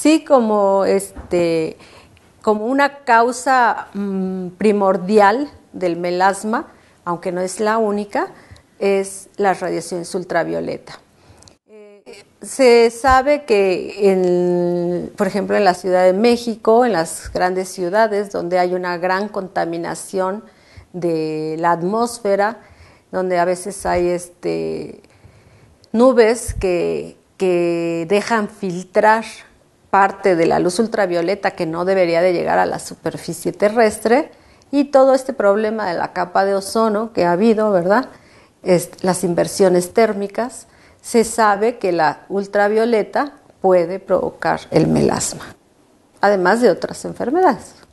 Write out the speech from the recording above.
sí como, este, como una causa mm, primordial del melasma, aunque no es la única, es la radiación ultravioleta. Eh, se sabe que, por ejemplo, en la Ciudad de México, en las grandes ciudades donde hay una gran contaminación de la atmósfera, donde a veces hay este, nubes que dejan filtrar parte de la luz ultravioleta que no debería de llegar a la superficie terrestre y todo este problema de la capa de ozono que ha habido, ¿verdad? las inversiones térmicas, se sabe que la ultravioleta puede provocar el melasma, además de otras enfermedades.